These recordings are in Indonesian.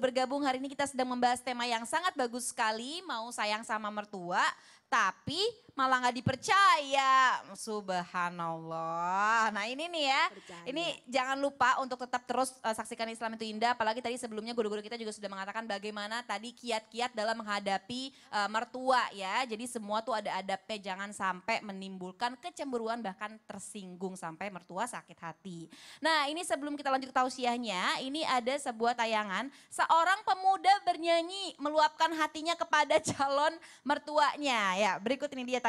bergabung hari ini kita sedang membahas tema yang sangat bagus sekali, mau sayang sama mertua, tapi malah nggak dipercaya. Subhanallah. Nah ini nih ya, percaya. ini jangan lupa untuk tetap terus uh, saksikan Islam itu indah. Apalagi tadi sebelumnya guru-guru kita juga sudah mengatakan bagaimana tadi kiat-kiat dalam menghadapi uh, mertua ya. Jadi semua tuh ada adabnya, jangan sampai menimbulkan kecemburuan bahkan tersinggung sampai mertua sakit hati. Nah ini sebelum kita lanjut ke tausiahnya, ini ada sebuah tayangan seorang pemuda bernyanyi meluapkan hatinya kepada calon mertuanya. Ya berikut ini dia tayangan.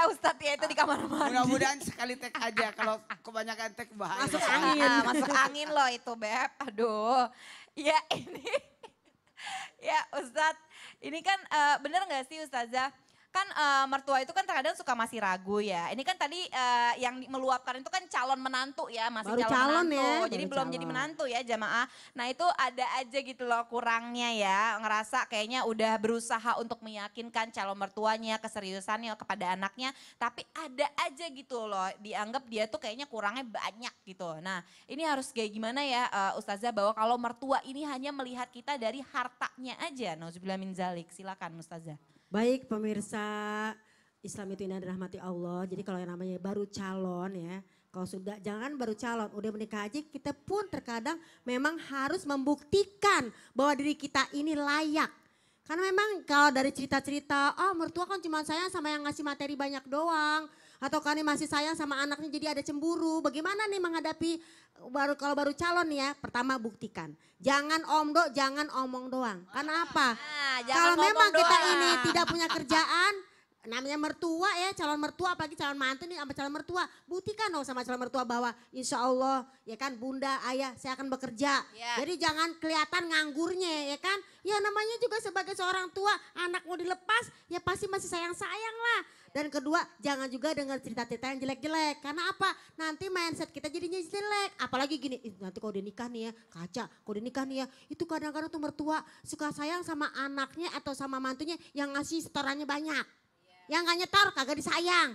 ya Ustadz ya itu di kamar mandi. Mudah-mudahan sekali tek aja kalau kebanyakan tek bahaya. Masuk iya. angin. Iya, masuk angin loh itu Beb. Aduh. Ya ini. ya Ustadz ini kan uh, bener gak sih Ustazah? kan uh, mertua itu kan terkadang suka masih ragu ya. Ini kan tadi uh, yang meluapkan itu kan calon menantu ya, masih Baru calon, calon menantu. Ya. Jadi calon. belum jadi menantu ya jamaah. Nah itu ada aja gitu loh kurangnya ya, ngerasa kayaknya udah berusaha untuk meyakinkan calon mertuanya, keseriusannya kepada anaknya. Tapi ada aja gitu loh, dianggap dia tuh kayaknya kurangnya banyak gitu. Nah ini harus kayak gimana ya uh, Ustazah bahwa kalau mertua ini hanya melihat kita dari hartanya aja. Nauzubillah min zalik, silakan Ustazah. Baik pemirsa, Islam itu indah rahmati Allah. Jadi kalau yang namanya baru calon ya, kalau sudah jangan baru calon, udah menikah aja kita pun terkadang memang harus membuktikan bahwa diri kita ini layak. Karena memang kalau dari cerita-cerita, oh mertua kan cuma saya sama yang ngasih materi banyak doang atau kalian masih sayang sama anaknya jadi ada cemburu. Bagaimana nih menghadapi baru kalau baru calon ya? Pertama buktikan. Jangan omdo, jangan omong doang. Karena ah, apa? Nah, kalau memang kita doang. ini tidak punya kerjaan, namanya mertua ya calon mertua apalagi calon mantu nih sama calon mertua buktikan dong sama calon mertua bahwa insya Allah ya kan bunda ayah saya akan bekerja yeah. jadi jangan kelihatan nganggurnya ya kan ya namanya juga sebagai seorang tua anak mau dilepas ya pasti masih sayang sayang lah dan kedua, jangan juga dengar cerita-cerita yang jelek-jelek. Karena apa? Nanti mindset kita jadinya jelek. Apalagi gini, nanti kalau udah nikah nih ya, kaca. Kalau udah nikah nih ya, itu kadang-kadang tuh mertua suka sayang sama anaknya atau sama mantunya yang ngasih setorannya banyak. Iya. Yang gak nyetor, kagak disayang.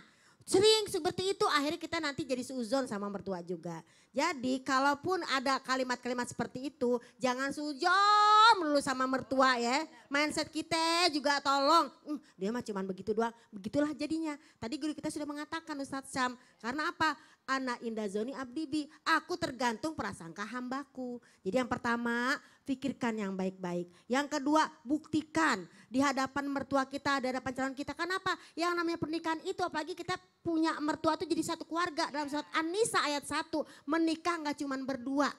Sering seperti itu akhirnya kita nanti jadi suzon sama mertua juga. Jadi kalaupun ada kalimat-kalimat seperti itu jangan suzon melulu sama mertua ya. Mindset kita juga tolong. Hmm, dia mah cuman begitu doang. Begitulah jadinya. Tadi guru kita sudah mengatakan ustadz Syam. Karena apa? Anak Indah indazoni abdibi. Aku tergantung prasangka hambaku. Jadi yang pertama, pikirkan yang baik-baik. Yang kedua, buktikan di hadapan mertua kita, di hadapan calon kita. Kenapa? Yang namanya pernikahan itu, apalagi kita punya mertua itu jadi satu keluarga. Dalam surat Anissa ayat 1, menikah nggak cuman berdua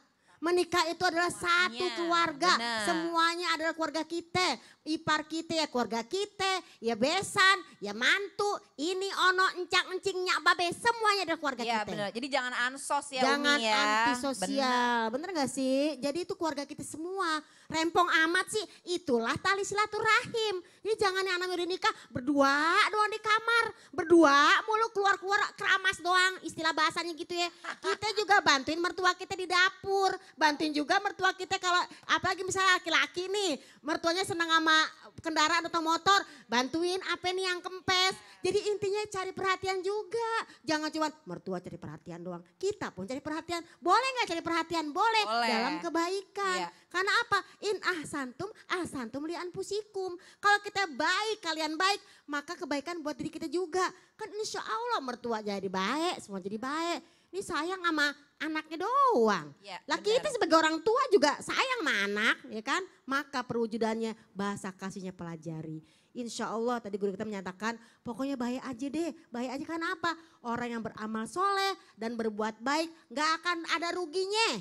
Menikah itu adalah satu keluarga. Semuanya adalah keluarga kita ipar kita, ya keluarga kita, ya besan, ya mantu, ini ono encang encingnya babe semuanya dari keluarga ya, kita. Bener. Jadi jangan ansos ya Jangan Umi ya. antisosial, bener. bener gak sih? Jadi itu keluarga kita semua. Rempong amat sih, itulah tali silaturahim. Ini jangan yang namanya udah nikah berdua doang di kamar, berdua mulu keluar-keluar keramas doang, istilah bahasanya gitu ya. Kita juga bantuin mertua kita di dapur, bantuin juga mertua kita kalau apalagi misalnya laki-laki nih, mertuanya senang sama kendaraan atau motor, bantuin apa nih yang kempes. Jadi intinya cari perhatian juga. Jangan cuma mertua cari perhatian doang. Kita pun cari perhatian. Boleh nggak cari perhatian? Boleh. Boleh. Dalam kebaikan. Iya. Karena apa? In ah santum, ah santum lian pusikum. Kalau kita baik, kalian baik, maka kebaikan buat diri kita juga. Kan insya Allah mertua jadi baik, semua jadi baik. Ini sayang sama anaknya doang. Ya, lah kita sebagai orang tua juga sayang sama anak, ya kan? Maka perwujudannya bahasa kasihnya pelajari. Insya Allah tadi guru kita menyatakan pokoknya baik aja deh. Baik aja karena apa? Orang yang beramal soleh dan berbuat baik gak akan ada ruginya.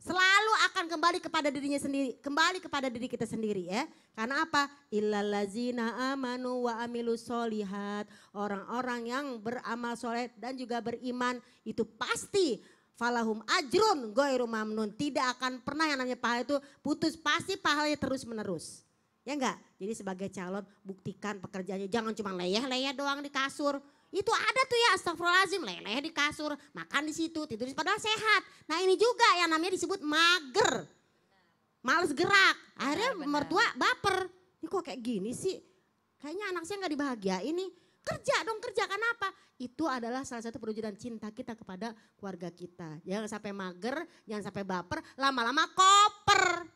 Selalu akan kembali kepada dirinya sendiri, kembali kepada diri kita sendiri ya. Karena apa? Illalazina amanu wa amilu solihat. Orang-orang yang beramal soleh dan juga beriman itu pasti falahum ajrun goiru mamnun. Tidak akan pernah yang namanya pahala itu putus, pasti pahalanya terus menerus. Ya enggak? Jadi sebagai calon buktikan pekerjaannya, jangan cuma leyeh-leyeh doang di kasur. Itu ada tuh ya astagfirullahaladzim, leleh di kasur, makan di situ, tidur di padahal sehat. Nah ini juga yang namanya disebut mager. Males gerak. Akhirnya benar, benar. mertua baper. Ini kok kayak gini sih? Kayaknya anak saya nggak dibahagiain nih kerja dong kerja apa Itu adalah salah satu perwujudan cinta kita kepada keluarga kita. Jangan sampai mager, jangan sampai baper, lama-lama koper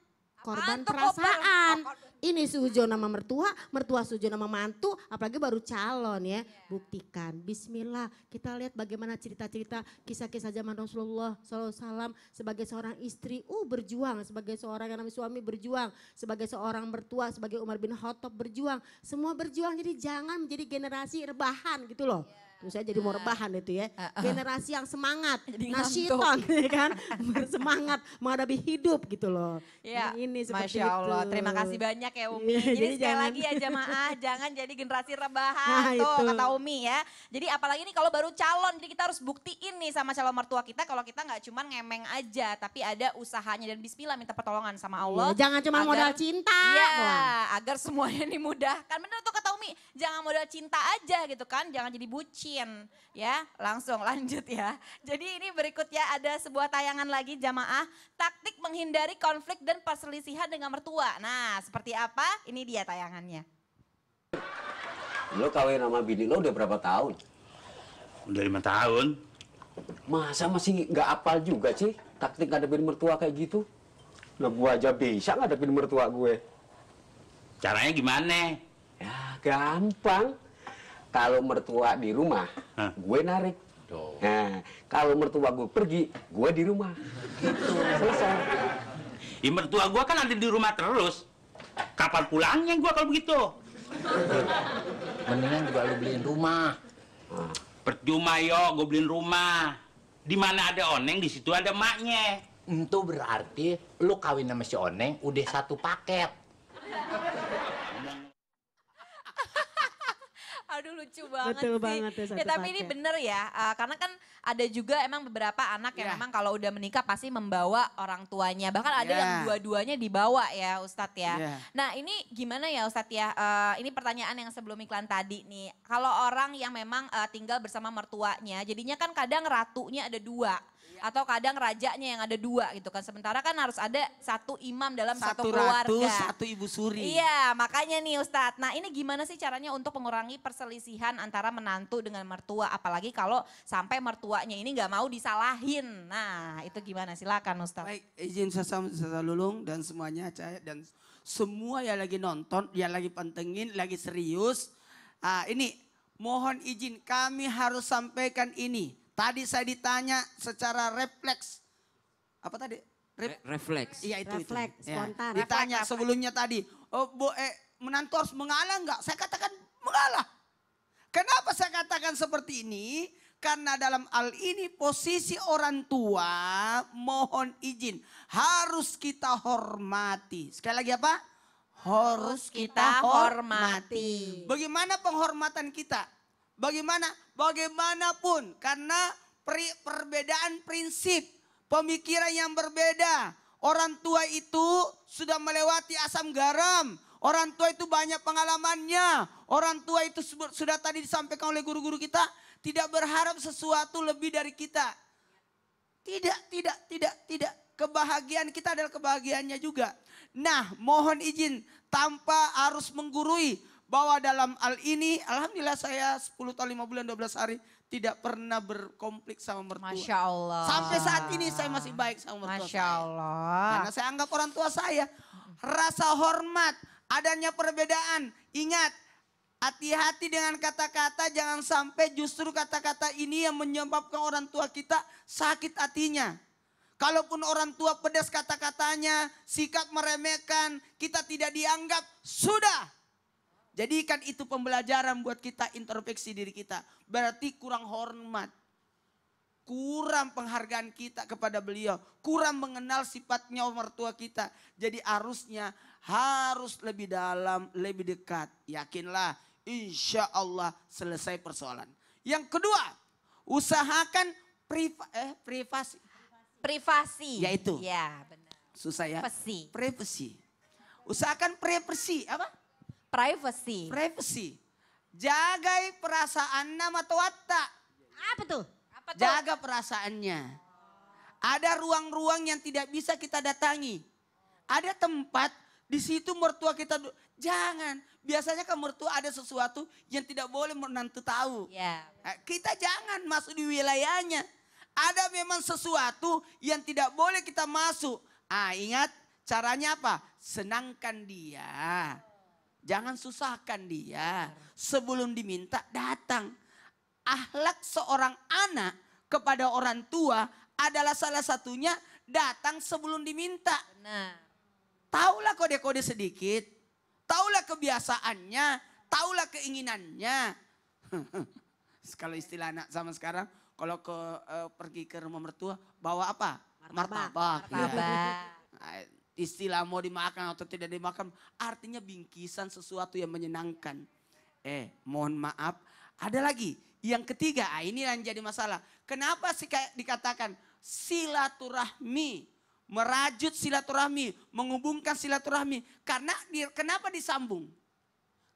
korban perasaan. Oh, Ini sujo nama mertua, mertua sujo nama mantu, apalagi baru calon ya. Iya. Buktikan, bismillah. Kita lihat bagaimana cerita-cerita kisah-kisah zaman Rasulullah SAW sebagai seorang istri, uh berjuang. Sebagai seorang yang namanya suami berjuang. Sebagai seorang mertua, sebagai Umar bin Khattab berjuang. Semua berjuang, jadi jangan menjadi generasi rebahan gitu loh. Yeah Misalnya jadi ah. mau rebahan itu ya. Ah, ah. Generasi yang semangat, nasiton ya kan. Bersemangat menghadapi hidup gitu loh. Ya. ini seperti Masya Allah, terima kasih banyak ya Umi. Iya, jadi, sekali lagi ya jamaah, jangan jadi generasi rebahan nah, tuh kata Umi ya. Jadi apalagi ini kalau baru calon, jadi kita harus buktiin nih sama calon mertua kita kalau kita nggak cuma ngemeng aja, tapi ada usahanya dan bismillah minta pertolongan sama iya, Allah. jangan cuma modal cinta. Iya, agar semuanya dimudahkan. Bener tuh kata Umi, jangan modal cinta aja gitu kan, jangan jadi buci yakin ya. Langsung lanjut ya. Jadi ini berikutnya ada sebuah tayangan lagi jamaah taktik menghindari konflik dan perselisihan dengan mertua. Nah, seperti apa? Ini dia tayangannya. Lo kawin sama bini lo udah berapa tahun? Udah lima tahun. Masa masih nggak apal juga sih taktik ngadepin mertua kayak gitu? Lo gue aja bisa ngadepin mertua gue. Caranya gimana? Ya gampang kalau mertua di rumah, Hah? gue narik. Nah, kalau mertua gue pergi, gue di rumah. Gitu, selesai. Ya, mertua gue kan nanti di rumah terus. Kapan pulangnya gue kalau begitu? Mendingan juga lu beliin rumah. Hmm. Percuma yo, gue beliin rumah. Di mana ada oneng, di situ ada maknya. Itu berarti lu kawin sama si oneng udah satu paket. aduh lucu banget Betul sih. banget ya, ya, tapi ini bener ya, uh, karena kan ada juga emang beberapa anak yang memang iya. kalau udah menikah pasti membawa orang tuanya. Bahkan ada yeah. yang dua-duanya dibawa ya Ustadz ya. Yeah. Nah ini gimana ya Ustadz ya, uh, ini pertanyaan yang sebelum iklan tadi nih. Kalau orang yang memang uh, tinggal bersama mertuanya, jadinya kan kadang ratunya ada dua atau kadang rajanya yang ada dua gitu kan sementara kan harus ada satu imam dalam satu, satu keluarga ratu, satu ibu suri iya makanya nih Ustadz nah ini gimana sih caranya untuk mengurangi perselisihan antara menantu dengan mertua apalagi kalau sampai mertuanya ini gak mau disalahin nah itu gimana silakan Ustadz baik izin sesama Lulung dan semuanya saya dan semua yang lagi nonton yang lagi pentingin lagi serius ah ini mohon izin kami harus sampaikan ini Tadi saya ditanya secara refleks. Apa tadi? Re refleks. Iya itu refleks, itu. Iya. Spontan. Ditanya refleks, sebelumnya apa? tadi, oh, bu, eh, menantu harus mengalah enggak? Saya katakan mengalah. Kenapa saya katakan seperti ini? Karena dalam hal ini posisi orang tua mohon izin harus kita hormati. Sekali lagi apa? Harus kita hormati. Bagaimana penghormatan kita? Bagaimana? Bagaimanapun karena perbedaan prinsip, pemikiran yang berbeda. Orang tua itu sudah melewati asam garam. Orang tua itu banyak pengalamannya. Orang tua itu sudah tadi disampaikan oleh guru-guru kita tidak berharap sesuatu lebih dari kita. Tidak, tidak, tidak, tidak. Kebahagiaan kita adalah kebahagiaannya juga. Nah, mohon izin tanpa harus menggurui, bahwa dalam hal ini alhamdulillah saya 10 tahun 5 bulan 12 hari tidak pernah berkonflik sama mertua. Masya Allah. Sampai saat ini saya masih baik sama mertua Masya Allah. Karena saya anggap orang tua saya. Rasa hormat, adanya perbedaan. Ingat, hati-hati dengan kata-kata. Jangan sampai justru kata-kata ini yang menyebabkan orang tua kita sakit hatinya. Kalaupun orang tua pedas kata-katanya, sikap meremehkan, kita tidak dianggap, sudah jadi kan itu pembelajaran buat kita introspeksi diri kita. Berarti kurang hormat. Kurang penghargaan kita kepada beliau. Kurang mengenal sifatnya tua kita. Jadi arusnya harus lebih dalam, lebih dekat. Yakinlah insya Allah selesai persoalan. Yang kedua, usahakan priva, eh, privasi. Privasi. itu. Ya benar. Susah ya. Privasi. Usahakan privasi. Apa? Privacy. Privacy. Jagai perasaan nama tuatta. Apa tuh? Apa tuh? Jaga perasaannya. Ada ruang-ruang yang tidak bisa kita datangi. Ada tempat di situ mertua kita jangan. Biasanya kan mertua ada sesuatu yang tidak boleh menantu tahu. Ya. Yeah. Kita jangan masuk di wilayahnya. Ada memang sesuatu yang tidak boleh kita masuk. Ah ingat caranya apa? Senangkan dia. Jangan susahkan dia. Sebelum diminta datang. Ahlak seorang anak kepada orang tua adalah salah satunya datang sebelum diminta. Taulah kode-kode sedikit. Taulah kebiasaannya. Taulah keinginannya. kalau istilah anak zaman sekarang. Kalau ke uh, pergi ke rumah mertua bawa apa? Martabak. Martabak. Martabak. Ya. Istilah mau dimakan atau tidak dimakan artinya bingkisan sesuatu yang menyenangkan. Eh, mohon maaf, ada lagi yang ketiga. Ah, ini yang jadi masalah. Kenapa sih dikatakan silaturahmi? Merajut silaturahmi, menghubungkan silaturahmi. Karena kenapa disambung?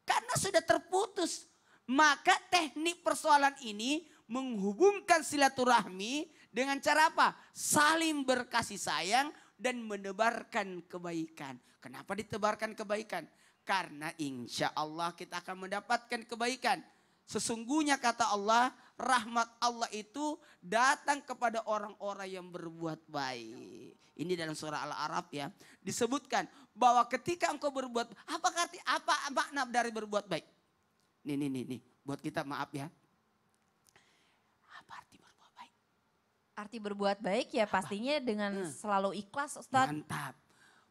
Karena sudah terputus. Maka teknik persoalan ini menghubungkan silaturahmi dengan cara apa? Saling berkasih sayang, dan menebarkan kebaikan. Kenapa ditebarkan kebaikan? Karena insya Allah kita akan mendapatkan kebaikan. Sesungguhnya kata Allah, rahmat Allah itu datang kepada orang-orang yang berbuat baik. Ini dalam surah Al-Araf ya. Disebutkan bahwa ketika engkau berbuat, apa arti apa makna dari berbuat baik? Nih nih nih nih, buat kita maaf ya. Arti berbuat baik ya pastinya dengan hmm. selalu ikhlas ustadz. Mantap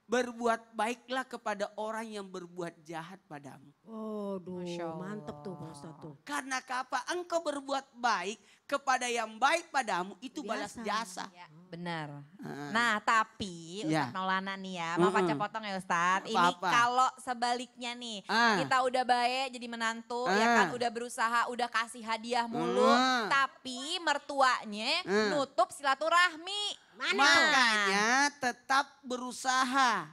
berbuat baiklah kepada orang yang berbuat jahat padamu. Oh, duh, mantep tuh Pak Ustaz tuh. Karena apa? Engkau berbuat baik kepada yang baik padamu itu Biasa. balas jasa. Ya, benar. Hmm. Nah, tapi Ustaz ya. Nolana nih ya, maaf hmm. potong ya Ustaz. Ini kalau sebaliknya nih, hmm. kita udah baik jadi menantu, hmm. ya kan udah berusaha, udah kasih hadiah mulu, hmm. tapi mertuanya hmm. nutup silaturahmi. Makanya tetap berusaha.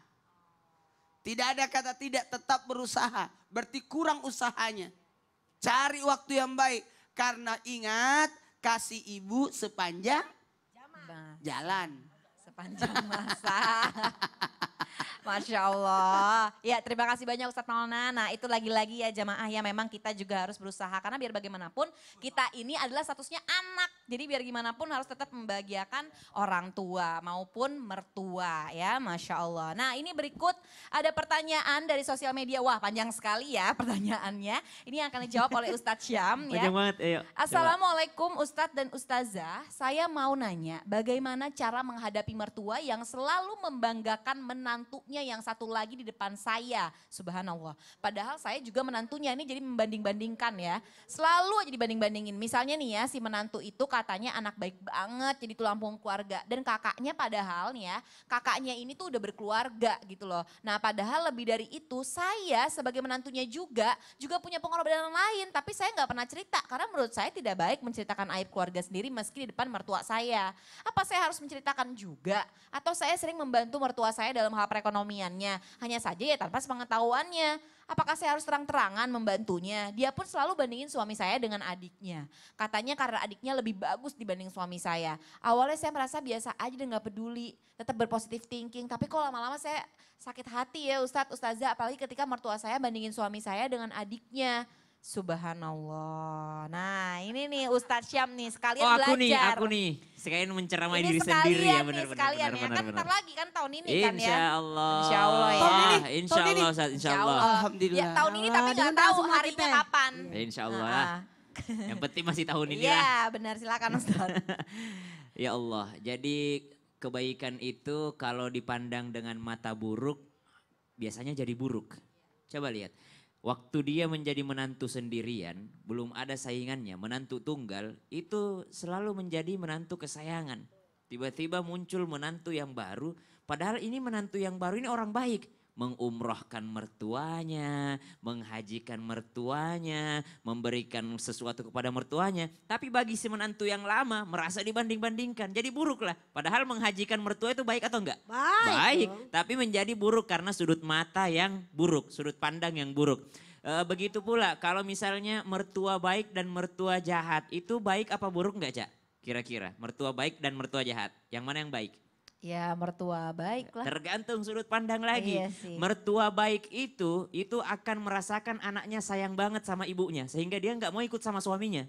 Tidak ada kata tidak, tetap berusaha. Berarti kurang usahanya. Cari waktu yang baik. Karena ingat, kasih ibu sepanjang jalan. Sepanjang masa. Masya Allah. Ya terima kasih banyak Ustadz Maulana. Nah itu lagi-lagi ya jamaah ya memang kita juga harus berusaha. Karena biar bagaimanapun kita ini adalah statusnya anak. Jadi biar gimana pun harus tetap membahagiakan orang tua maupun mertua ya Masya Allah. Nah ini berikut ada pertanyaan dari sosial media. Wah panjang sekali ya pertanyaannya. Ini yang akan dijawab oleh Ustadz Syam ya. Panjang banget ayo. Assalamualaikum Ustadz dan Ustazah. Saya mau nanya bagaimana cara menghadapi mertua yang selalu membanggakan menantu anaknya yang satu lagi di depan saya. Subhanallah. Padahal saya juga menantunya ini jadi membanding-bandingkan ya. Selalu aja dibanding-bandingin. Misalnya nih ya si menantu itu katanya anak baik banget jadi tulang punggung keluarga. Dan kakaknya padahal nih ya kakaknya ini tuh udah berkeluarga gitu loh. Nah padahal lebih dari itu saya sebagai menantunya juga juga punya pengorbanan lain. Tapi saya nggak pernah cerita karena menurut saya tidak baik menceritakan aib keluarga sendiri meski di depan mertua saya. Apa saya harus menceritakan juga? Atau saya sering membantu mertua saya dalam hal perekonomian perekonomiannya. Hanya saja ya tanpa sepengetahuannya. Apakah saya harus terang-terangan membantunya? Dia pun selalu bandingin suami saya dengan adiknya. Katanya karena adiknya lebih bagus dibanding suami saya. Awalnya saya merasa biasa aja dan gak peduli. Tetap berpositif thinking. Tapi kok lama-lama saya sakit hati ya Ustadz, Ustazah. Apalagi ketika mertua saya bandingin suami saya dengan adiknya Subhanallah. Nah ini nih Ustadz Syam nih sekalian oh, aku belajar. nih, aku nih. Sekalian menceramai diri sendiri ya benar-benar. Ini Sekalian benar, ya, benar. kan bentar lagi kan tahun ini insya kan ya. Allah. Insya Allah ya. Ah, insya Allah Ustadz, insya Allah. Alhamdulillah. Ya, tahun ini tapi nggak tahu harinya kapan. Ya, insya Allah. Nah. Yang penting masih tahun ini ya, lah. Iya benar silakan Ustaz. ya Allah, jadi kebaikan itu kalau dipandang dengan mata buruk biasanya jadi buruk. Coba lihat. Waktu dia menjadi menantu sendirian, belum ada saingannya, menantu tunggal, itu selalu menjadi menantu kesayangan. Tiba-tiba muncul menantu yang baru, padahal ini menantu yang baru ini orang baik mengumrohkan mertuanya, menghajikan mertuanya, memberikan sesuatu kepada mertuanya. Tapi bagi si menantu yang lama merasa dibanding-bandingkan, jadi buruklah. Padahal menghajikan mertua itu baik atau enggak? Baik. Baik, tapi menjadi buruk karena sudut mata yang buruk, sudut pandang yang buruk. E, begitu pula kalau misalnya mertua baik dan mertua jahat, itu baik apa buruk enggak, Cak? Kira-kira mertua baik dan mertua jahat, yang mana yang baik? Ya mertua baik lah. Tergantung sudut pandang lagi. Iya Mertua baik itu, itu akan merasakan anaknya sayang banget sama ibunya. Sehingga dia nggak mau ikut sama suaminya.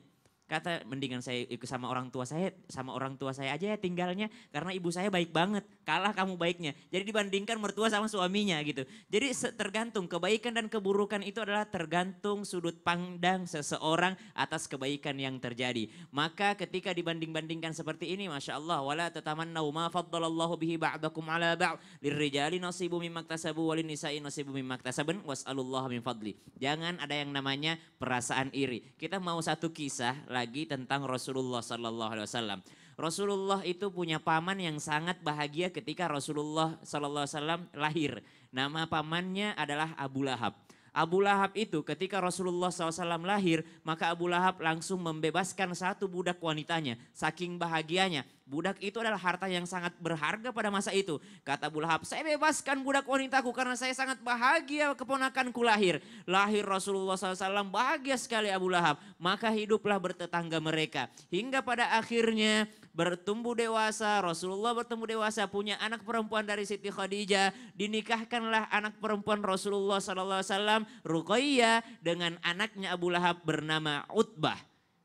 Kata mendingan saya ikut sama orang tua saya, sama orang tua saya aja ya tinggalnya karena ibu saya baik banget, kalah kamu baiknya. Jadi dibandingkan mertua sama suaminya gitu. Jadi tergantung kebaikan dan keburukan itu adalah tergantung sudut pandang seseorang atas kebaikan yang terjadi. Maka ketika dibanding-bandingkan seperti ini, Masya Allah, wala tatamannau ma faddalallahu bihi ba'dakum ala ba'd. Lirrijali nasibu iktasabu walin nisa'i nasibu mimmaktasabun wasallallahu min fadli. Jangan ada yang namanya perasaan iri. Kita mau satu kisah lagi tentang Rasulullah Sallallahu Alaihi Wasallam. Rasulullah itu punya paman yang sangat bahagia ketika Rasulullah Sallallahu Alaihi Wasallam lahir. Nama pamannya adalah Abu Lahab. Abu Lahab itu ketika Rasulullah SAW lahir, maka Abu Lahab langsung membebaskan satu budak wanitanya. Saking bahagianya, budak itu adalah harta yang sangat berharga pada masa itu. Kata Abu Lahab, saya bebaskan budak wanitaku karena saya sangat bahagia keponakanku lahir. Lahir Rasulullah SAW bahagia sekali Abu Lahab. Maka hiduplah bertetangga mereka. Hingga pada akhirnya bertumbuh dewasa, Rasulullah bertumbuh dewasa, punya anak perempuan dari Siti Khadijah, dinikahkanlah anak perempuan Rasulullah saw alaihi Ruqayyah dengan anaknya Abu Lahab bernama Utbah.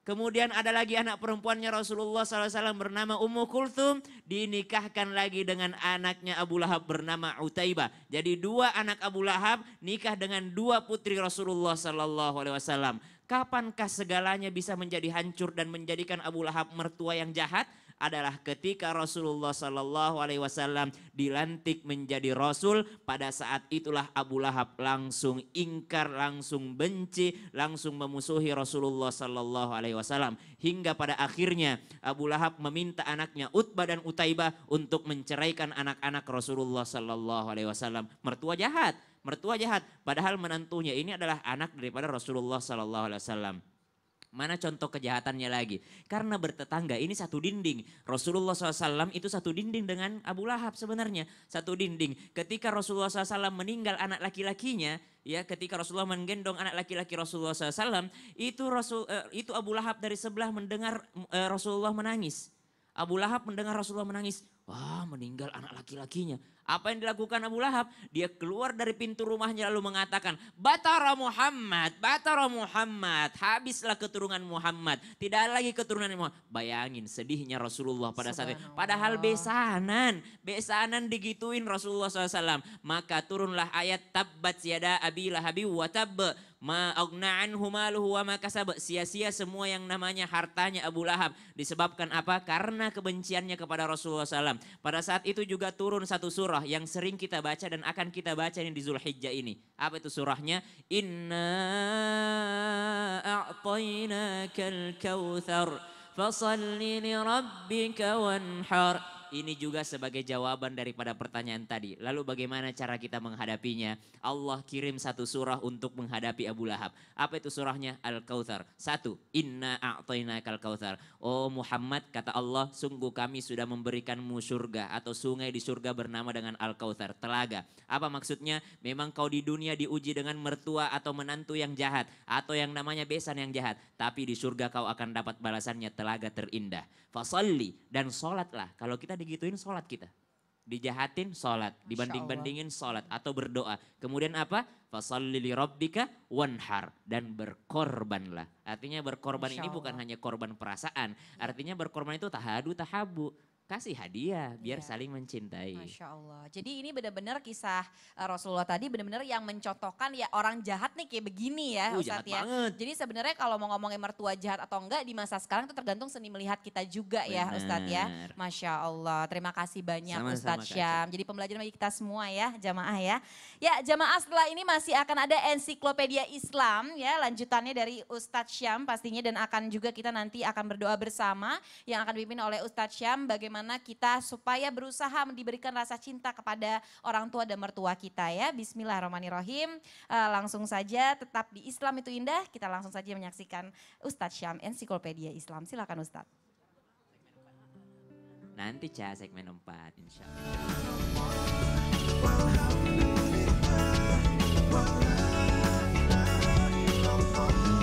Kemudian ada lagi anak perempuannya Rasulullah SAW bernama Ummu Kulthum. Dinikahkan lagi dengan anaknya Abu Lahab bernama Utaibah. Jadi dua anak Abu Lahab nikah dengan dua putri Rasulullah SAW. Kapankah segalanya bisa menjadi hancur dan menjadikan Abu Lahab mertua yang jahat? Adalah ketika Rasulullah Shallallahu Alaihi Wasallam dilantik menjadi Rasul, pada saat itulah Abu Lahab langsung ingkar, langsung benci, langsung memusuhi Rasulullah Shallallahu Alaihi Wasallam. Hingga pada akhirnya Abu Lahab meminta anaknya Utbah dan Utaibah untuk menceraikan anak-anak Rasulullah Shallallahu Alaihi Wasallam. Mertua jahat, mertua jahat. Padahal menantunya ini adalah anak daripada Rasulullah Sallallahu Alaihi Wasallam. Mana contoh kejahatannya lagi? Karena bertetangga ini satu dinding. Rasulullah SAW itu satu dinding dengan Abu Lahab sebenarnya. Satu dinding. Ketika Rasulullah SAW meninggal anak laki-lakinya, ya ketika Rasulullah menggendong anak laki-laki Rasulullah SAW, itu Rasul eh, itu Abu Lahab dari sebelah mendengar eh, Rasulullah menangis. Abu Lahab mendengar Rasulullah menangis. Wah meninggal anak laki-lakinya. Apa yang dilakukan Abu Lahab? Dia keluar dari pintu rumahnya lalu mengatakan, Batara Muhammad, Batara Muhammad, habislah keturunan Muhammad. Tidak ada lagi keturunan Muhammad. Bayangin sedihnya Rasulullah pada saat itu. Padahal besanan, besanan digituin Rasulullah SAW. Maka turunlah ayat tabbat siada abi lahabi wa tabb ma'agna'an humaluhu maka Sia-sia semua yang namanya hartanya Abu Lahab. Disebabkan apa? Karena kebenciannya kepada Rasulullah SAW. Pada saat itu juga turun satu surah surah yang sering kita baca dan akan kita baca ini di Zulhijjah ini. Apa itu surahnya? Inna a'tainakal kawthar fasalli li rabbika wanhar. Ini juga sebagai jawaban daripada pertanyaan tadi. Lalu bagaimana cara kita menghadapinya? Allah kirim satu surah untuk menghadapi Abu Lahab. Apa itu surahnya? al kawthar Satu, inna kal-kawthar. Oh Muhammad, kata Allah, sungguh kami sudah memberikanmu surga atau sungai di surga bernama dengan al kawthar telaga. Apa maksudnya? Memang kau di dunia diuji dengan mertua atau menantu yang jahat atau yang namanya besan yang jahat, tapi di surga kau akan dapat balasannya telaga terindah. Fasalli dan sholatlah. Kalau kita di digituin sholat kita. Dijahatin sholat, dibanding-bandingin sholat atau berdoa. Kemudian apa? Fasallili rabbika wanhar. Dan berkorbanlah. Artinya berkorban ini bukan hanya korban perasaan. Artinya berkorban itu tahadu tahabu kasih hadiah biar yeah. saling mencintai. Masya Allah. Jadi ini benar-benar kisah eh, Rasulullah tadi benar-benar yang mencontohkan ya orang jahat nih kayak begini ya uh, Ustaz ya. Banget. Jadi sebenarnya kalau mau ngomongin mertua jahat atau enggak di masa sekarang itu tergantung seni melihat kita juga Bener. ya Ustaz ya. Masya Allah. Terima kasih banyak Sama -sama Ustaz Syam. Jadi pembelajaran bagi kita semua ya jamaah ya. Ya jamaah setelah ini masih akan ada ensiklopedia Islam ya lanjutannya dari Ustaz Syam pastinya dan akan juga kita nanti akan berdoa bersama yang akan dipimpin oleh Ustaz Syam bagaimana bagaimana kita supaya berusaha diberikan rasa cinta kepada orang tua dan mertua kita ya. Bismillahirrahmanirrahim. Uh, langsung saja tetap di Islam itu indah, kita langsung saja menyaksikan Ustadz Syam Ensiklopedia Islam. Silakan Ustadz. Nanti cah segmen 4 insya Allah.